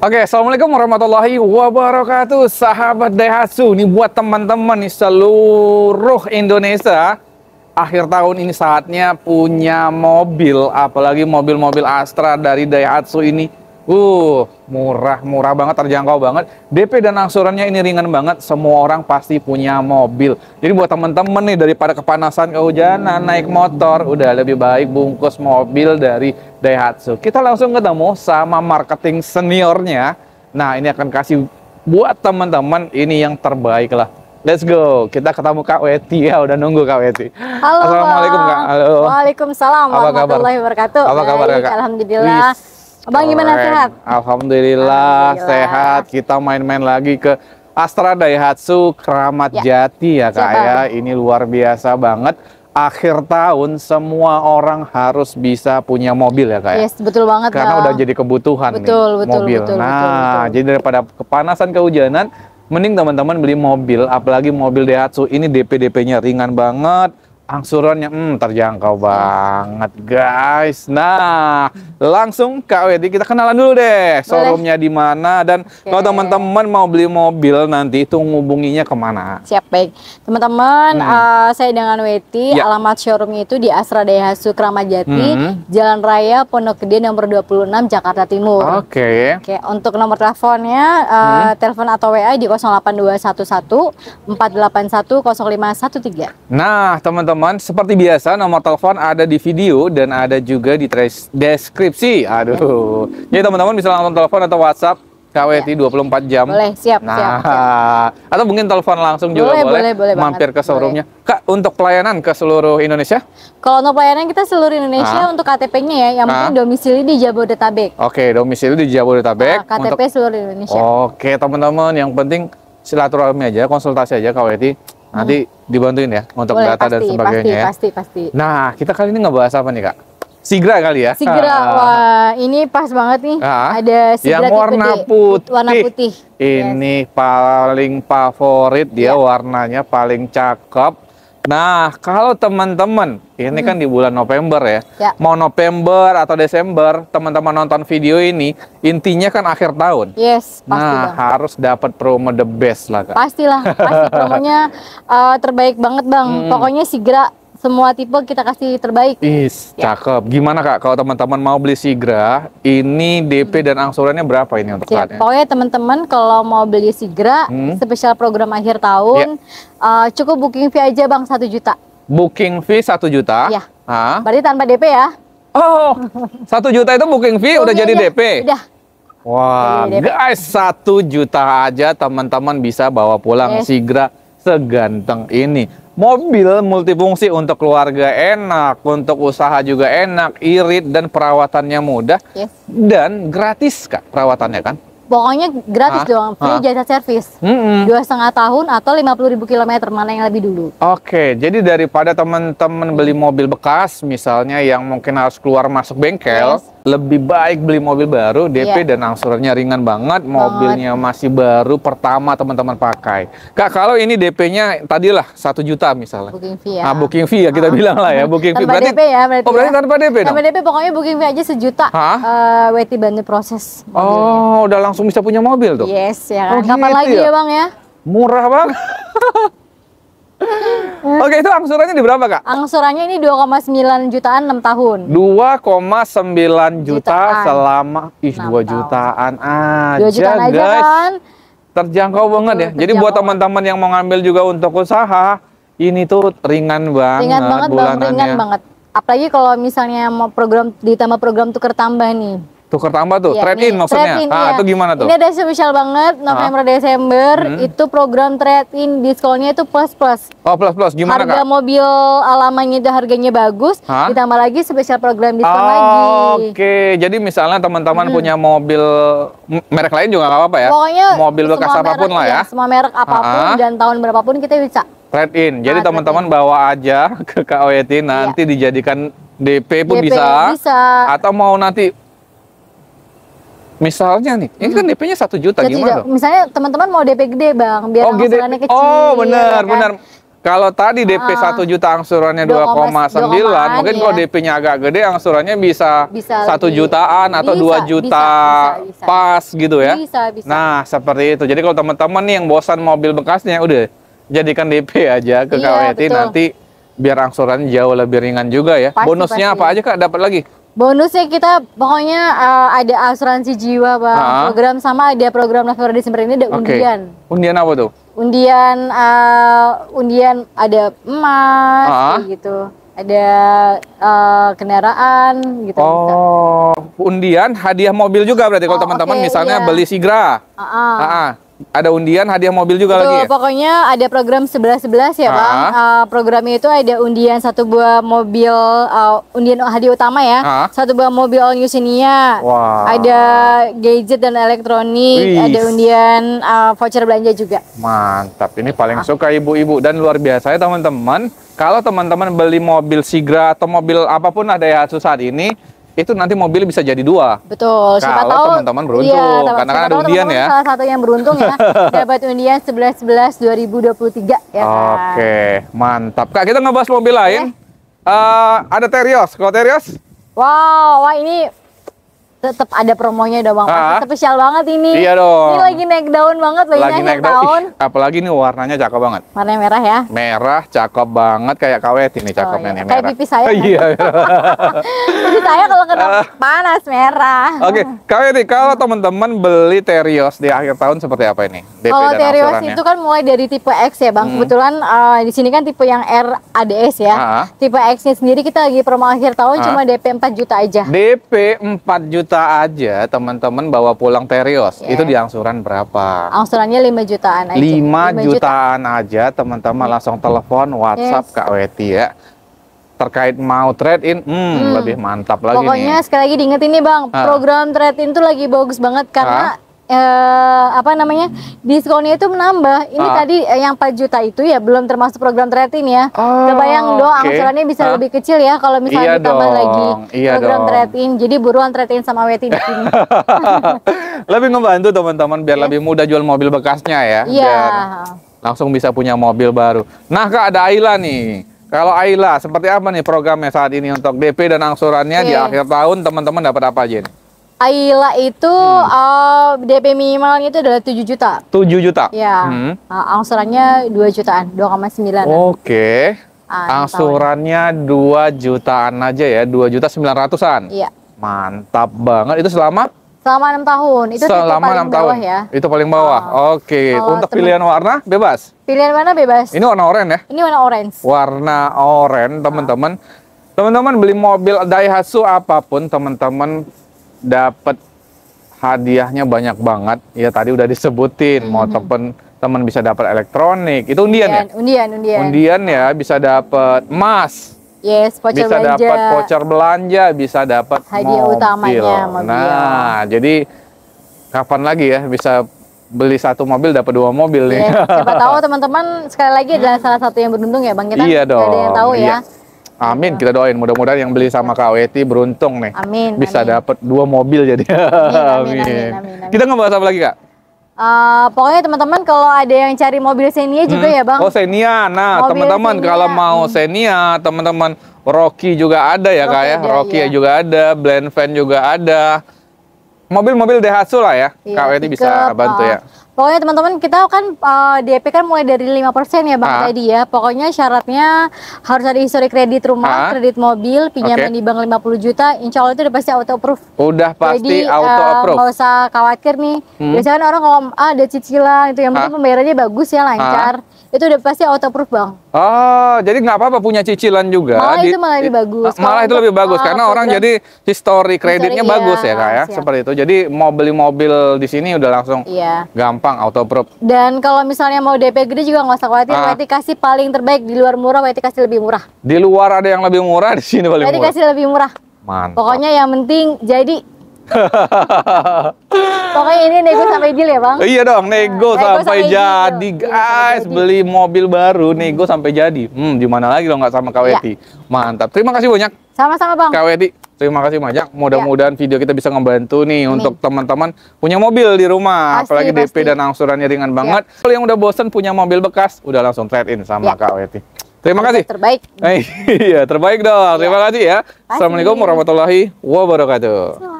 Oke, okay, Assalamualaikum warahmatullahi wabarakatuh Sahabat Daihatsu, ini buat teman-teman di seluruh Indonesia Akhir tahun ini saatnya punya mobil Apalagi mobil-mobil Astra dari Daihatsu ini Uh, murah, murah banget, terjangkau banget. DP dan angsurannya ini ringan banget, semua orang pasti punya mobil. Jadi buat temen-temen nih, daripada kepanasan, kehujanan, naik motor, udah lebih baik bungkus mobil dari Daihatsu. Kita langsung ketemu sama marketing seniornya. Nah, ini akan kasih buat temen-temen ini yang terbaik lah. Let's go. Kita ketemu Kak Weti ya, udah nunggu Kak Weti. Halo. Assalamualaikum Kak. Halo. Waalaikumsalam Apa warahmatullahi wabarakatuh. Apa kabar Kak? Alhamdulillah. Wiss. Abang Keren. gimana sehat? Alhamdulillah, Alhamdulillah sehat. Kita main-main lagi ke Astra Daihatsu Keramat ya. Jati ya Kak ya. Ini luar biasa banget akhir tahun semua orang harus bisa punya mobil ya Kak. Ya? Yes, betul banget. Karena ya. udah jadi kebutuhan betul, nih betul, mobil. Betul, nah, betul, betul. jadi daripada kepanasan kehujanan, mending teman-teman beli mobil, apalagi mobil Daihatsu ini DP-DP-nya ringan banget angsurannya hmm, terjangkau banget guys. Nah, langsung Kak Wedi kita kenalan dulu deh showroomnya di mana dan okay. kalau teman-teman mau beli mobil nanti itu ngubunginya kemana? Siap baik teman-teman hmm. uh, saya dengan Wedi ya. alamat showroom itu di Asra Daihatsu Kramajati hmm. Jalan Raya Pondok Gede nomor 26 Jakarta Timur. Oke. Okay. Oke okay, untuk nomor teleponnya uh, hmm. telepon atau WA di 08211 481 0513. Nah teman-teman teman-teman, seperti biasa nomor telepon ada di video dan ada juga di deskripsi. Aduh. Jadi teman-teman bisa langsung telepon atau WhatsApp KWT ya. 24 jam. Boleh, siap, nah, siap, siap. Atau mungkin telepon langsung boleh, juga boleh. Boleh, boleh Mampir banget. ke showroomnya. Boleh. Kak, untuk pelayanan ke seluruh Indonesia? Kalau untuk pelayanan kita seluruh Indonesia ah. untuk KTP-nya ya, yang ah. domisili di Jabodetabek. Oke, domisili di Jabodetabek. Ah, KTP untuk... seluruh Indonesia. Oke, teman-teman, yang penting silaturahmi aja, konsultasi aja KWT Nanti oh. dibantuin ya untuk Boleh, data pasti, dan sebagainya ya. pasti, ya. Pasti, pasti. Nah, kita kali ini ngebahas apa nih, Kak? Sigra kali ya. Sigra, Uh, wah ini pas banget nih. Uh, Ada sigra yang warna tipe putih. Warna putih. Ini yes. paling favorit dia, yeah. warnanya paling cakep Nah, kalau teman-teman ini hmm. kan di bulan November ya, ya. mau November atau Desember, teman-teman nonton video ini, intinya kan akhir tahun. Yes, pasti. Nah, bang. harus dapat promo the best lah, Kak. Pastilah, pasti promonya uh, terbaik banget, Bang. Hmm. Pokoknya segera semua tipe kita kasih terbaik. Is, ya. cakep. Gimana Kak kalau teman-teman mau beli Sigra, ini DP dan angsurannya berapa ini untuk ya, saatnya? Pokoknya teman-teman kalau mau beli Sigra, hmm. spesial program akhir tahun, ya. uh, cukup booking fee aja Bang satu juta. Booking fee satu juta? Ya. Hah? Berarti tanpa DP ya? Oh, satu juta itu booking fee udah jadi aja. DP? Udah. Wah, wow, guys, satu juta aja teman-teman bisa bawa pulang yes. Sigra seganteng ini. Mobil multifungsi untuk keluarga enak, untuk usaha juga enak, irit dan perawatannya mudah yes. dan gratis kak perawatannya kan? Pokoknya gratis ah, dong, free ah. jasa servis. Dua setengah tahun atau lima puluh ribu kilometer mana yang lebih dulu? Oke, okay, jadi daripada teman-teman beli mobil bekas misalnya yang mungkin harus keluar masuk bengkel. Yes lebih baik beli mobil baru DP yeah. dan angsurannya ringan banget mobilnya banget. masih baru pertama teman-teman pakai kak kalau ini DP-nya tadilah satu juta misalnya booking fee ya ah, booking fee ya kita ah. bilang lah ya booking tanpa fee berarti DP ya berarti, oh, berarti ya. tanpa DP tanpa DP pokoknya booking fee aja sejuta Hah? uh, eh, WT bantu proses oh udah langsung bisa punya mobil tuh yes ya kan oh, gitu kapan gitu lagi ya? ya bang ya murah bang. Oke, itu angsurannya di berapa, Kak? Angsurannya ini 2,9 jutaan 6 tahun. 2,9 juta jutaan. selama ih 2 jutaan aja, 2 jutaan aja guys. kan? Terjangkau banget ya. Terjangkau. Jadi buat teman-teman yang mau ngambil juga untuk usaha, ini tuh ringan banget Ringan banget, bulanannya. Bang, ringan banget. Apalagi kalau misalnya mau program ditambah program tuker tambah nih. Tukar tambah tuh, ya, trade in maksudnya. Trade in, ah, ya. itu gimana tuh? Ini ada spesial banget November ah. Desember hmm. itu program trade in diskonnya itu plus plus. Oh, plus plus gimana Harga Kak? mobil alamanya itu harganya bagus, Hah? ditambah lagi spesial program diskon oh, lagi. Oke, jadi misalnya teman-teman hmm. punya mobil merek lain juga nggak apa-apa ya. Pokoknya mobil bekas apapun lah ya. ya. Semua merek apapun ah. dan tahun berapapun kita bisa. Trade in. Jadi ah, teman-teman bawa aja ke KOYT, e nanti ya. dijadikan DP pun DP bisa, bisa atau mau nanti Misalnya nih, ini kan hmm. DP-nya satu juta Jadi gimana? Misalnya teman-teman mau DP gede bang, biar oh, gede. Gitu. kecil. Oh benar, ya kan? benar. Kalau tadi DP ah, ah. satu uh, juta angsurannya dua koma sembilan, mungkin ya. kalau DP-nya agak gede angsurannya bisa satu jutaan atau dua juta bisa, bisa, bisa. pas gitu ya. Bisa, bisa. Nah, seperti itu. Jadi kalau teman-teman nih yang bosan mobil bekasnya udah jadikan DP aja ke iya, KWT nanti biar angsurannya jauh lebih ringan juga ya. Pasti, Bonusnya pasti. apa aja Kak dapat lagi? Bonusnya kita pokoknya uh, ada asuransi jiwa bang, -huh. program sama ada program November Desember ini ada okay. undian. Undian apa tuh? Undian, uh, undian ada emas -huh. gitu, ada uh, kendaraan gitu. Oh, bisa. undian hadiah mobil juga berarti oh, kalau teman-teman okay, misalnya iya. beli Sigra. Uh -huh. Uh -huh ada undian hadiah mobil juga Betul, lagi ya? pokoknya ada program 11-11 ya ah. Bang uh, eh, programnya itu ada undian satu buah mobil uh, undian hadiah utama ya ah. satu buah mobil all new Sinia wow. ada gadget dan elektronik Wih. ada undian uh, voucher belanja juga mantap ini paling ah. suka ibu-ibu dan luar biasa ya teman-teman kalau teman-teman beli mobil Sigra atau mobil apapun ada ya saat ini itu nanti mobil bisa jadi dua. Betul. Siapa kalau teman-teman beruntung, iya, karena kan ada undian teman ya. Salah satu yang beruntung ya dapat undian 11 11 2023 ya. Kan? Oke, okay, mantap. Kak, kita ngebahas mobil lain. Iya. Eh. Uh, ada Terios. Kalau Terios? Wow, wah ini tetap ada promonya udah bang ah, spesial banget ini iya dong ini lagi naik daun banget lagi, lagi naik daun Ih, apalagi ini warnanya cakep banget warnanya merah ya merah cakep banget kayak kawet ini cakepnya oh, iya. kayak pipi saya kan? iya pipi saya kalau kena uh, panas merah oke okay. Ah. kawet nih kalau teman-teman beli terios di akhir tahun seperti apa ini DP kalau terios itu kan mulai dari tipe X ya bang hmm. kebetulan uh, di sini kan tipe yang R ADS ya -huh. Ah. tipe X nya sendiri kita lagi promo akhir tahun -huh. cuma DP 4 juta aja DP 4 juta juta aja teman-teman bawa pulang terios yeah. itu diangsuran berapa angsurannya 5 jutaan aja 5, 5 jutaan juta. aja teman-teman langsung telepon WhatsApp yes. Kak Weti ya terkait mau trade in, hmm, hmm. lebih mantap lagi Pokoknya nih. sekali lagi diingetin nih Bang, uh. program trade in tuh lagi bagus banget karena uh eh, apa namanya diskonnya itu menambah. Ini ah. tadi eh, yang 4 juta itu ya belum termasuk program trading ya. Oh, Kebayang dong okay. angsurannya bisa ah. lebih kecil ya kalau misalnya iya ditambah dong. lagi iya program trading. Jadi buruan trading sama WT di sini. lebih membantu teman-teman biar yeah. lebih mudah jual mobil bekasnya ya. Iya. Langsung bisa punya mobil baru. Nah, Kak ada Aila nih. Kalau Aila, seperti apa nih programnya saat ini untuk DP dan angsurannya okay. di akhir tahun teman-teman dapat apa aja? Nih? Aila itu hmm. uh, DP minimalnya itu adalah 7 juta. 7 juta? Iya. Hmm. Uh, angsurannya 2 jutaan, 2,9. Oke. Okay. Uh, angsurannya 2 jutaan aja ya, 2 juta 900-an. Iya. Mantap banget. Itu selama Selama 6 tahun. Itu selama paling enam tahun ya. Itu paling bawah. Uh, Oke. Okay. Untuk temen, pilihan warna bebas. Pilihan warna bebas. Ini warna oranye ya? Ini warna orange. Warna oranye, teman-teman. Uh. Teman-teman beli mobil Daihatsu apapun, teman-teman dapat hadiahnya banyak banget. Ya tadi udah disebutin, mm-hmm. mau temen temen bisa dapat elektronik. Itu undian, undian ya? Undian, undian. Undian ya bisa dapat emas. Yes, voucher bisa belanja. dapat voucher belanja, bisa dapat hadiah mobil. utamanya mobil. Nah, jadi kapan lagi ya bisa beli satu mobil dapat dua mobil nih. Yes, iya, siapa tahu teman-teman sekali lagi adalah salah satu yang beruntung ya Bang kita. Iya dong. Ada yang tahu ya. iya. ya. Amin, iya. kita doain mudah-mudahan yang beli sama Kak beruntung nih. Amin. Bisa dapat dua mobil jadi. Amin. amin, amin, amin. amin, amin. Kita ngebahas apa lagi, Kak? Uh, pokoknya teman-teman kalau ada yang cari mobil Xenia juga hmm. ya bang. Oh Xenia, nah teman-teman kalau mau hmm. teman-teman Rocky juga ada ya Rocky kak ya, ada, Rocky iya. juga ada, Blend Van juga ada. Mobil-mobil Daihatsu lah ya, iya, Kak bisa bantu ya. Uh, Pokoknya teman-teman kita kan uh, eh, DP kan mulai dari 5% ya Bang ah. ya. Pokoknya syaratnya harus ada histori kredit rumah, ah. kredit mobil, pinjaman okay. di bank 50 juta. Insya Allah itu udah pasti auto approve. Udah pasti Jadi, eh, auto approve. Jadi uh, usah khawatir nih. Hmm. Biasanya kan orang kalau ah, ada cicilan itu yang penting ah. pembayarannya bagus ya lancar. Ah. Itu udah pasti auto approve Bang. Oh, jadi nggak apa-apa punya cicilan juga. Malah di, itu malah lebih bagus. Ah, malah itu lebih bagus karena program, orang jadi history kreditnya history, bagus iya, ya kak ya, seperti itu. Jadi mau beli mobil di sini udah langsung iya. gampang auto prop. Dan kalau misalnya mau DP gede juga nggak usah khawatir, ah. Berarti kasih paling terbaik di luar murah, Berarti kasih lebih murah. Di luar ada yang lebih murah, di sini paling murah. Berarti kasih lebih murah. Mantap. Pokoknya yang penting jadi Pokoknya ini nego sampai deal ya bang? Iya dong, nego, nego sampai, iya, sampai jadi guys, sampai beli jadi. mobil baru, nego sampai jadi. Hmm, di mana lagi lo nggak sama Kak iya. Weti? Ya. Mantap, terima kasih banyak. Sama-sama bang. Kak Weti, terima kasih banyak. Mudah-mudahan ya. video kita bisa ngebantu nih Amin. untuk teman-teman punya mobil di rumah, pasti, apalagi DP pasti. dan angsurannya ringan iya. banget. Ya. Kalau yang udah bosen punya mobil bekas, udah langsung trade in sama ya. Kak Weti. Terima kasih. Terbaik. iya, terbaik dong. Terima kasih ya. Assalamualaikum warahmatullahi wabarakatuh.